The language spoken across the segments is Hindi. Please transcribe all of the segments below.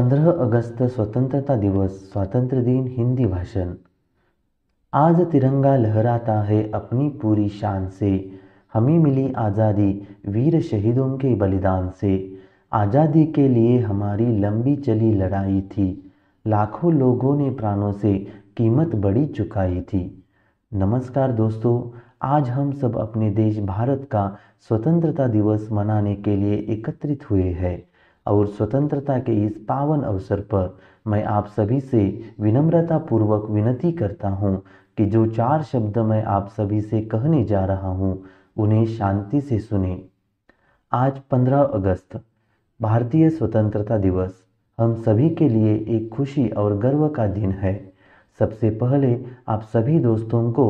पंद्रह अगस्त स्वतंत्रता दिवस स्वातंत्र दिन हिंदी भाषण आज तिरंगा लहराता है अपनी पूरी शान से हमें मिली आज़ादी वीर शहीदों के बलिदान से आज़ादी के लिए हमारी लंबी चली लड़ाई थी लाखों लोगों ने प्राणों से कीमत बड़ी चुकाई थी नमस्कार दोस्तों आज हम सब अपने देश भारत का स्वतंत्रता दिवस मनाने के लिए एकत्रित हुए हैं और स्वतंत्रता के इस पावन अवसर पर मैं आप सभी से विनम्रता पूर्वक विनती करता हूँ कि जो चार शब्द मैं आप सभी से कहने जा रहा हूँ उन्हें शांति से सुने आज 15 अगस्त भारतीय स्वतंत्रता दिवस हम सभी के लिए एक खुशी और गर्व का दिन है सबसे पहले आप सभी दोस्तों को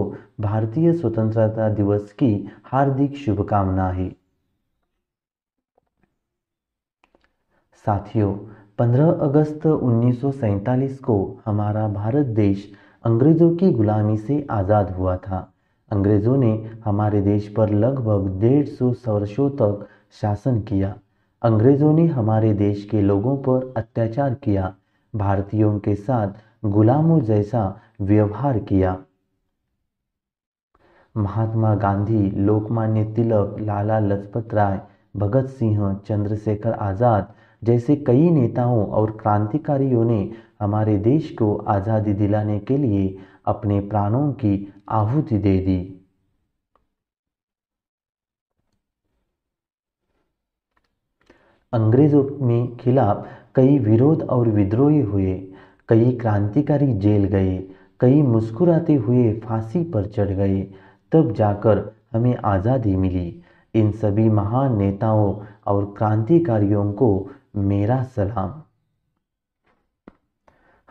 भारतीय स्वतंत्रता दिवस की हार्दिक शुभकामनाएं साथियों 15 अगस्त उन्नीस को हमारा भारत देश अंग्रेज़ों की गुलामी से आज़ाद हुआ था अंग्रेज़ों ने हमारे देश पर लगभग डेढ़ सौ वर्षों तक शासन किया अंग्रेज़ों ने हमारे देश के लोगों पर अत्याचार किया भारतीयों के साथ गुलामों जैसा व्यवहार किया महात्मा गांधी लोकमान्य तिलक लाला लजपत राय भगत सिंह चंद्रशेखर आज़ाद जैसे कई नेताओं और क्रांतिकारियों ने हमारे देश को आज़ादी दिलाने के लिए अपने प्राणों की आहुति दे दी अंग्रेजों में खिलाफ कई विरोध और विद्रोही हुए कई क्रांतिकारी जेल गए कई मुस्कुराते हुए फांसी पर चढ़ गए तब जाकर हमें आज़ादी मिली इन सभी महान नेताओं और क्रांतिकारियों को मेरा सलाम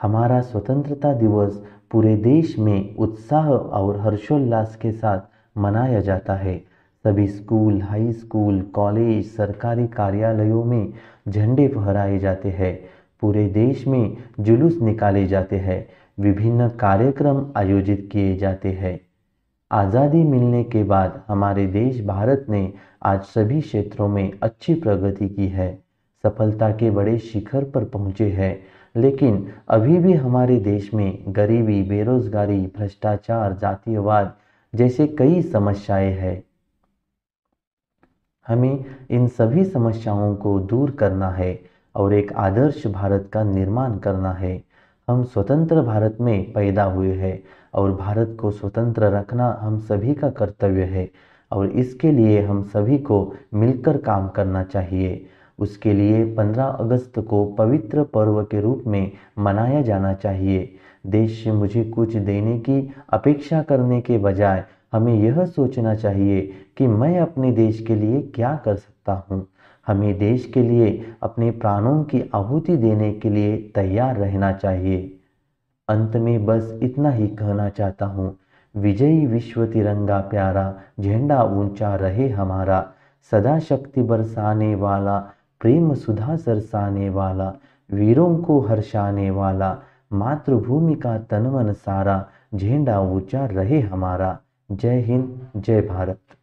हमारा स्वतंत्रता दिवस पूरे देश में उत्साह और हर्षोल्लास के साथ मनाया जाता है सभी स्कूल हाई स्कूल कॉलेज सरकारी कार्यालयों में झंडे फहराए जाते हैं पूरे देश में जुलूस निकाले जाते हैं विभिन्न कार्यक्रम आयोजित किए जाते हैं आज़ादी मिलने के बाद हमारे देश भारत ने आज सभी क्षेत्रों में अच्छी प्रगति की है सफलता के बड़े शिखर पर पहुंचे हैं लेकिन अभी भी हमारे देश में गरीबी बेरोजगारी भ्रष्टाचार जातीयवाद जैसे कई समस्याएं हैं हमें इन सभी समस्याओं को दूर करना है और एक आदर्श भारत का निर्माण करना है हम स्वतंत्र भारत में पैदा हुए हैं और भारत को स्वतंत्र रखना हम सभी का कर्तव्य है और इसके लिए हम सभी को मिलकर काम करना चाहिए उसके लिए 15 अगस्त को पवित्र पर्व के रूप में मनाया जाना चाहिए देश से मुझे कुछ देने की अपेक्षा करने के बजाय हमें यह सोचना चाहिए कि मैं अपने देश के लिए क्या कर सकता हूँ हमें देश के लिए अपने प्राणों की आहुति देने के लिए तैयार रहना चाहिए अंत में बस इतना ही कहना चाहता हूँ विजयी विश्व तिरंगा प्यारा झंडा ऊंचा रहे हमारा सदा शक्ति बरसाने वाला प्रेम सुधा सरसाने वाला वीरों को हर्षाने वाला मातृभूमि का तनवन सारा झेंडा ऊंचा रहे हमारा जय हिंद जय भारत